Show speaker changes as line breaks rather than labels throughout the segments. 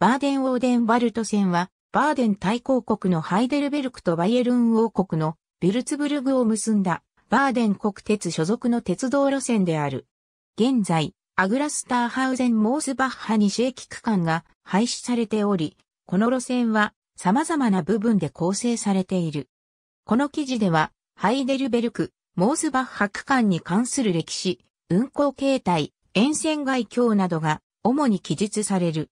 バーデン・オーデン・バルト戦は、バーデン大公国のハイデルベルクとバイエルン王国のビルツブルグを結んだ、バーデン国鉄所属の鉄道路線である。現在、アグラスターハウゼン・モースバッハ西駅区間が廃止されており、この路線は様々な部分で構成されている。この記事では、ハイデルベルク、モースバッハ区間に関する歴史、運行形態、沿線外境などが主に記述される。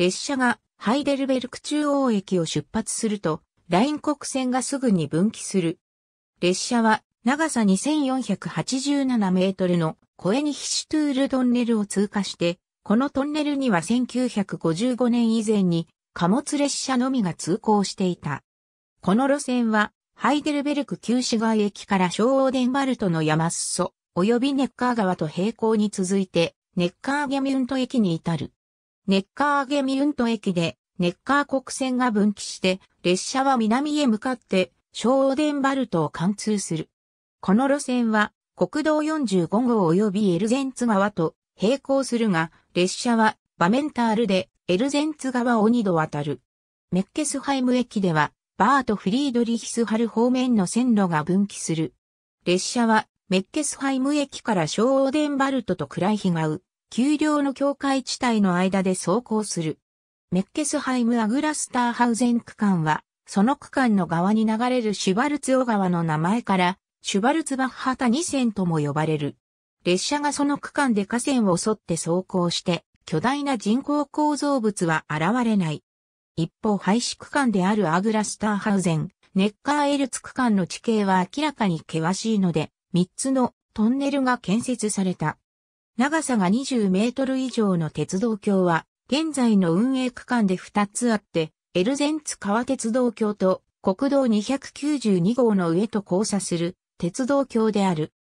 列車がハイデルベルク中央駅を出発すると、ライン国線がすぐに分岐する。列車は長さ2487メートルのコエニヒシュトゥールトンネルを通過して、このトンネルには1955年以前に貨物列車のみが通行していた。この路線は、ハイデルベルク旧市街駅から小オーデンバルトの山裾、及びネッカー川と並行に続いて、ネッカーギャミュント駅に至る。ネッカーゲミュント駅で、ネッカー国線が分岐して、列車は南へ向かって、小オデンバルトを貫通する。この路線は、国道45号及びエルゼンツ川と並行するが、列車はバメンタールでエルゼンツ川を2度渡る。メッケスハイム駅では、バート・フリードリヒスハル方面の線路が分岐する。列車は、メッケスハイム駅から小オデンバルトと暗い日がガ丘陵の境界地帯の間で走行する。メッケスハイム・アグラスターハウゼン区間は、その区間の側に流れるシュバルツオ川の名前から、シュバルツバッハタ2線とも呼ばれる。列車がその区間で河川を沿って走行して、巨大な人工構造物は現れない。一方廃止区間であるアグラスターハウゼン、ネッカーエルツ区間の地形は明らかに険しいので、3つのトンネルが建設された。長さが20メートル以上の鉄道橋は、現在の運営区間で2つあって、エルゼンツ川鉄道橋と国道292号の上と交差する鉄道橋である。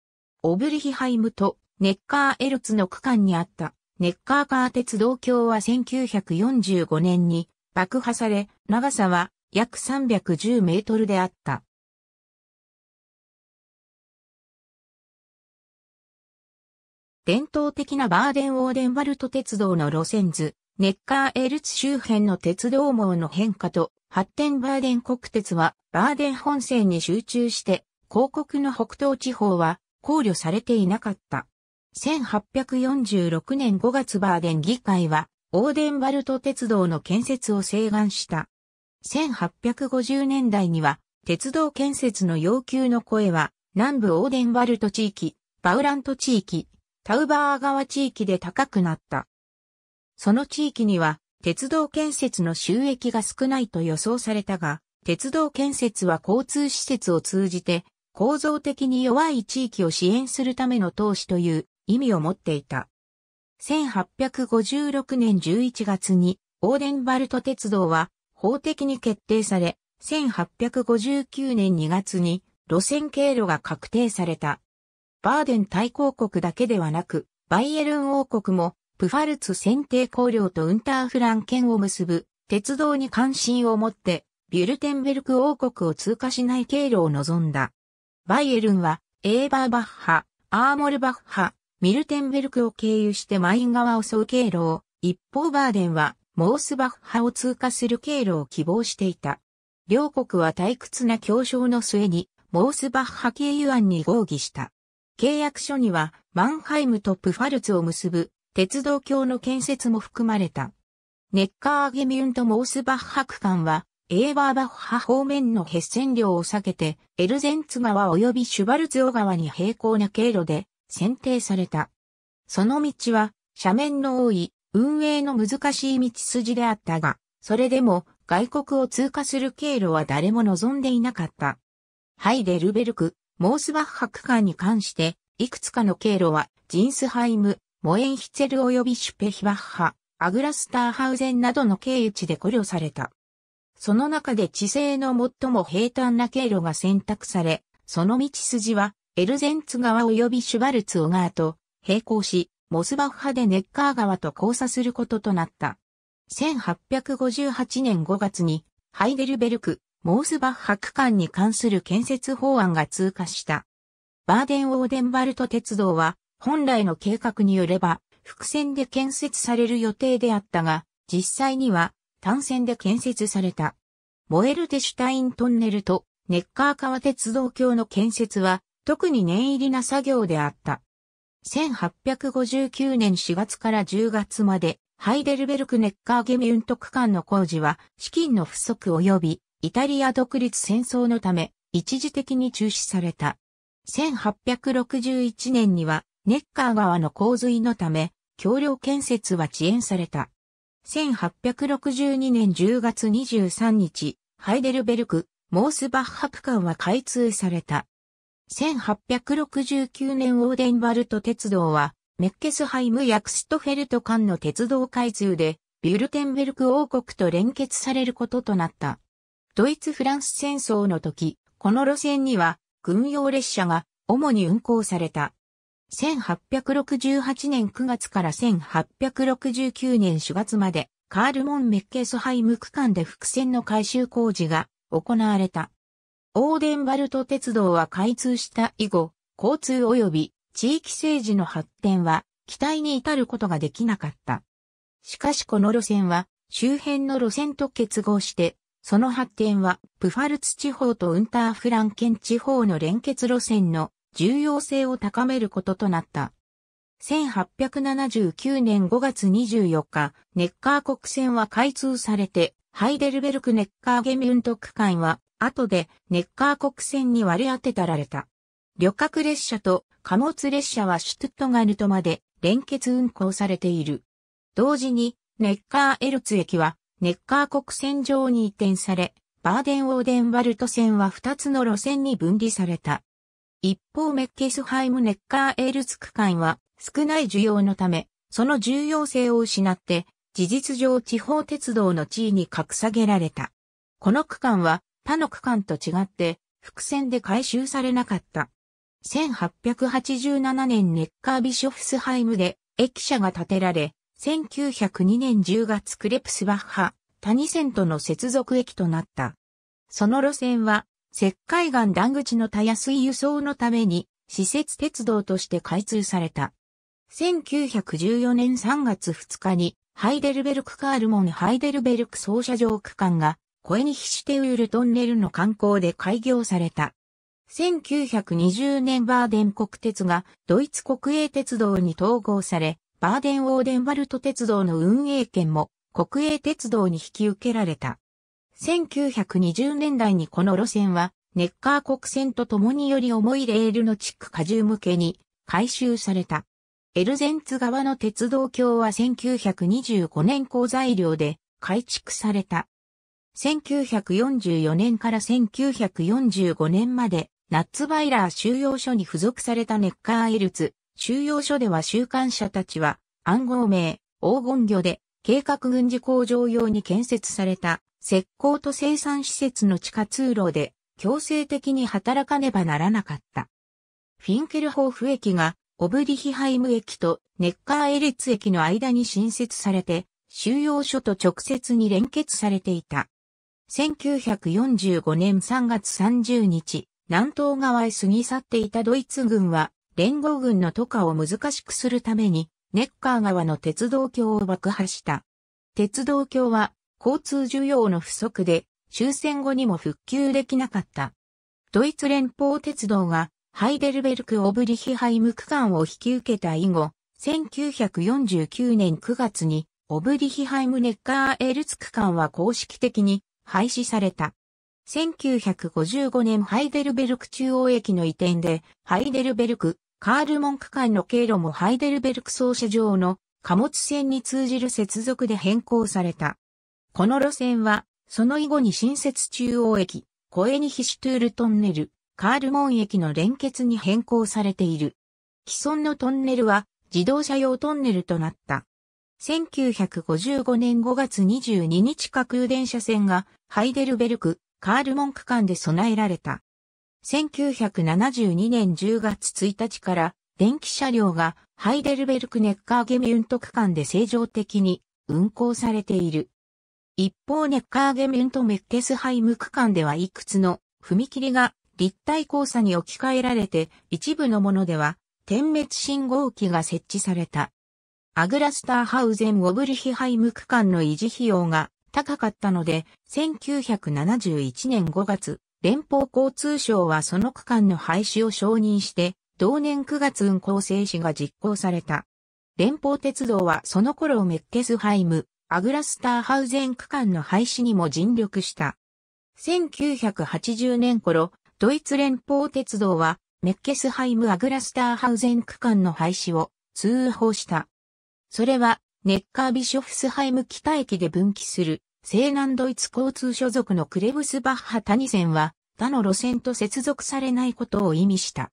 オブリヒハイムとネッカーエルツの区間にあったネッカーカー鉄道橋は1945年に爆破され、長さは約310メートルであった。伝統的なバーデン・オーデンバルト鉄道の路線図、ネッカーエルツ周辺の鉄道網の変化と発展バーデン国鉄はバーデン本線に集中して広告の北東地方は考慮されていなかった。1846年5月バーデン議会はオーデンバルト鉄道の建設を請願した。1850年代には鉄道建設の要求の声は南部オーデンバルト地域、バウラント地域、タウバー川地域で高くなった。その地域には鉄道建設の収益が少ないと予想されたが、鉄道建設は交通施設を通じて構造的に弱い地域を支援するための投資という意味を持っていた。1856年11月にオーデンバルト鉄道は法的に決定され、1859年2月に路線経路が確定された。バーデン大公国だけではなく、バイエルン王国も、プファルツ選定公領とウンターフラン県を結ぶ、鉄道に関心を持って、ビュルテンベルク王国を通過しない経路を望んだ。バイエルンは、エーバーバッハ、アーモルバッハ、ミルテンベルクを経由してマイン川を沿う経路を、一方バーデンは、モースバッハを通過する経路を希望していた。両国は退屈な協商の末に、モースバッハ経由案に合議した。契約書にはマンハイムとプファルツを結ぶ鉄道橋の建設も含まれた。ネッカーゲミュンとモースバッハ区間はエーバーバッハ方面のヘッセンを避けてエルゼンツ川及びシュバルツオ川に平行な経路で選定された。その道は斜面の多い運営の難しい道筋であったが、それでも外国を通過する経路は誰も望んでいなかった。ハイデルベルク、モースバッハ区間に関して、いくつかの経路は、ジンスハイム、モエンヒツェル及びシュペヒバッハ、アグラスターハウゼンなどの経由地で考慮された。その中で地勢の最も平坦な経路が選択され、その道筋は、エルゼンツ川及びシュバルツオガーと並行し、モスバッハでネッカー川と交差することとなった。1858年5月に、ハイデルベルク、モースバッハ区間に関する建設法案が通過した。バーデン・オーデンバルト鉄道は、本来の計画によれば、伏線で建設される予定であったが、実際には単線で建設された。モエルテシュタイントンネルとネッカー川鉄道橋の建設は特に念入りな作業であった。1859年4月から10月までハイデルベルクネッカーゲミュント区間の工事は資金の不足及びイタリア独立戦争のため、一時的に中止された。1861年には、ネッカー川の洪水のため、橋梁建設は遅延された。1862年10月23日、ハイデルベルク、モースバッハ区間は開通された。1869年オーデンバルト鉄道は、メッケスハイムやクストフェルト間の鉄道開通で、ビュルテンベルク王国と連結されることとなった。ドイツ・フランス戦争の時、この路線には軍用列車が主に運行された。1868年9月から1869年4月まで、カールモン・メッケスハイム区間で伏線の改修工事が行われた。オーデンバルト鉄道は開通した以後、交通及び地域政治の発展は期待に至ることができなかった。しかしこの路線は周辺の路線と結合してその発展は、プファルツ地方とウンターフランケン地方の連結路線の重要性を高めることとなった。1879年5月24日、ネッカー国線は開通されて、ハイデルベルクネッカーゲミュント区間は、後でネッカー国線に割り当てたられた。旅客列車と貨物列車はシュトゥットガルトまで連結運行されている。同時に、ネッカーエルツ駅はネッカー国線上に移転され、バーデン・オーデン・ワルト線は2つの路線に分離された。一方メッケスハイム・ネッカー・エールツ区間は少ない需要のため、その重要性を失って、事実上地方鉄道の地位に格下げられた。この区間は他の区間と違って、伏線で回収されなかった。1887年ネッカービショフスハイムで駅舎が建てられ、1902年10月クレプスバッハ、谷線との接続駅となった。その路線は、石灰岩断口のたやすい輸送のために、施設鉄道として開通された。1914年3月2日に、ハイデルベルクカールモンハイデルベルク操車場区間が、声に比してウールトンネルの観光で開業された。1920年バーデン国鉄がドイツ国営鉄道に統合され、バーデン・オーデンワルト鉄道の運営権も国営鉄道に引き受けられた。1920年代にこの路線は、ネッカー国線と共により重いレールの地区荷重向けに改修された。エルゼンツ側の鉄道橋は1925年鋼材料で改築された。1944年から1945年まで、ナッツバイラー収容所に付属されたネッカーエルツ、収容所では収監者たちは暗号名、黄金魚で計画軍事工場用に建設された石膏と生産施設の地下通路で強制的に働かねばならなかった。フィンケルホーフ駅がオブリヒハイム駅とネッカーエレツ駅の間に新設されて収容所と直接に連結されていた。1945年3月30日、南東側へ過ぎ去っていたドイツ軍は連合軍の渡河を難しくするために、ネッカー川の鉄道橋を爆破した。鉄道橋は、交通需要の不足で、終戦後にも復旧できなかった。ドイツ連邦鉄道が、ハイデルベルク・オブリヒハイム区間を引き受けた以後、1949年9月に、オブリヒハイム・ネッカー・エルツ区間は公式的に廃止された。1955年ハイデルベルク中央駅の移転で、ハイデルベルク、カールモン区間の経路もハイデルベルク走車場の貨物線に通じる接続で変更された。この路線は、その以後に新設中央駅、コエニヒシュトゥールトンネル、カールモン駅の連結に変更されている。既存のトンネルは自動車用トンネルとなった。1955年5月22日架空電車線がハイデルベルク、カールモン区間で備えられた。1972年10月1日から電気車両がハイデルベルクネッカーゲミュント区間で正常的に運行されている。一方ネッカーゲミュントメッケスハイム区間ではいくつの踏切が立体交差に置き換えられて一部のものでは点滅信号機が設置された。アグラスターハウゼン・オブリヒハイム区間の維持費用が高かったので1971年5月連邦交通省はその区間の廃止を承認して、同年9月運行制止が実行された。連邦鉄道はその頃メッケスハイム、アグラスターハウゼン区間の廃止にも尽力した。1980年頃、ドイツ連邦鉄道はメッケスハイム・アグラスターハウゼン区間の廃止を通報した。それはネッカービショフスハイム北駅で分岐する西南ドイツ交通所属のクレブスバッハ谷線は、他の路線と接続されないことを意味した。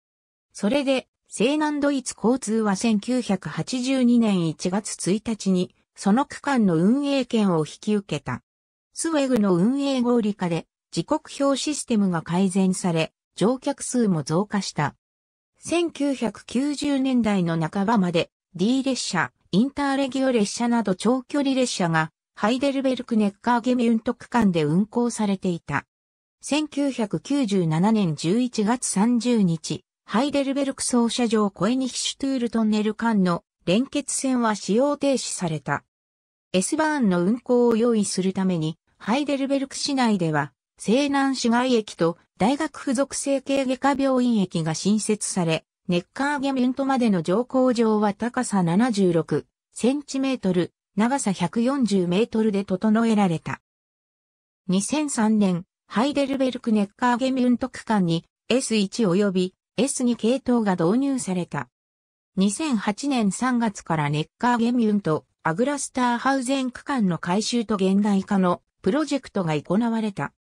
それで、西南ドイツ交通は1982年1月1日に、その区間の運営権を引き受けた。スウェグの運営合理化で、時刻表システムが改善され、乗客数も増加した。1990年代の半ばまで、D 列車、インターレギオ列車など長距離列車がハイデルベルクネッカーゲミュント区間で運行されていた。1997年11月30日、ハイデルベルク操車場コエニヒシュトゥールトンネル間の連結線は使用停止された。S バーンの運行を用意するために、ハイデルベルク市内では、西南市街駅と大学附属整形外科病院駅が新設され、ネッカーゲミュントまでの乗降場は高さ76センチメートル、長さ140メートルで整えられた。2003年、ハイデルベルクネッカーゲミュント区間に S1 及び S2 系統が導入された。2008年3月からネッカーゲミュント、アグラスターハウゼン区間の改修と現代化のプロジェクトが行われた。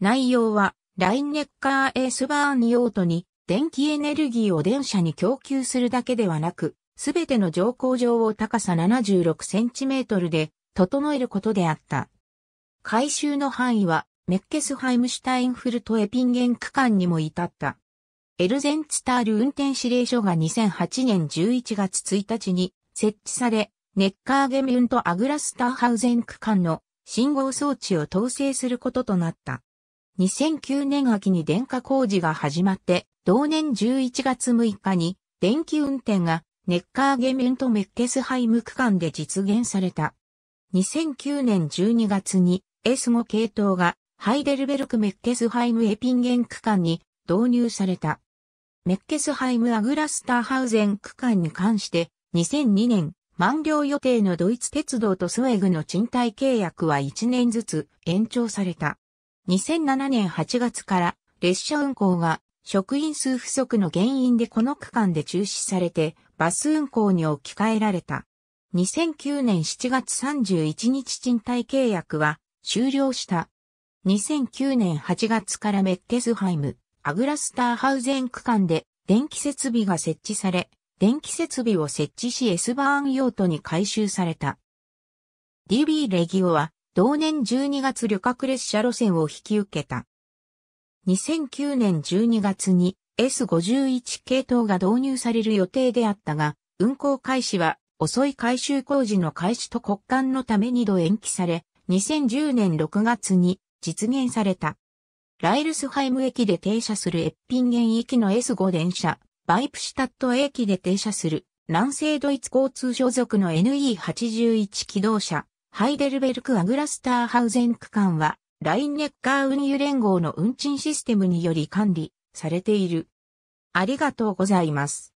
内容は、ラインネッカーエースバーン用途に電気エネルギーを電車に供給するだけではなく、すべての乗降場を高さ76センチメートルで整えることであった。回収の範囲はメッケスハイムシュタインフルトエピンゲン区間にも至った。エルゼンツタール運転指令所が2008年11月1日に設置され、ネッカーゲミュンとアグラスターハウゼン区間の信号装置を統制することとなった。2009年秋に電化工事が始まって、同年11月6日に電気運転がネッカーゲメントメッケスハイム区間で実現された。2009年12月に S5 系統がハイデルベルクメッケスハイムエピンゲン区間に導入された。メッケスハイムアグラスターハウゼン区間に関して2002年満了予定のドイツ鉄道とスウェグの賃貸契約は1年ずつ延長された。2007年8月から列車運行が職員数不足の原因でこの区間で中止されてバス運行に置き換えられた。2009年7月31日賃貸契約は終了した。2009年8月からメッテスハイム、アグラスターハウゼン区間で電気設備が設置され、電気設備を設置し S バーン用途に改修された。DB レギオは同年12月旅客列車路線を引き受けた。2009年12月に S51 系統が導入される予定であったが、運行開始は遅い改修工事の開始と国間のために度延期され、2010年6月に実現された。ライルスハイム駅で停車するエッピンゲン駅の S5 電車、バイプシュタット駅で停車する南西ドイツ交通所属の NE81 機動車、ハイデルベルクアグラスターハウゼン区間は、ラインネッカー運輸連合の運賃システムにより管理されている。ありがとうございます。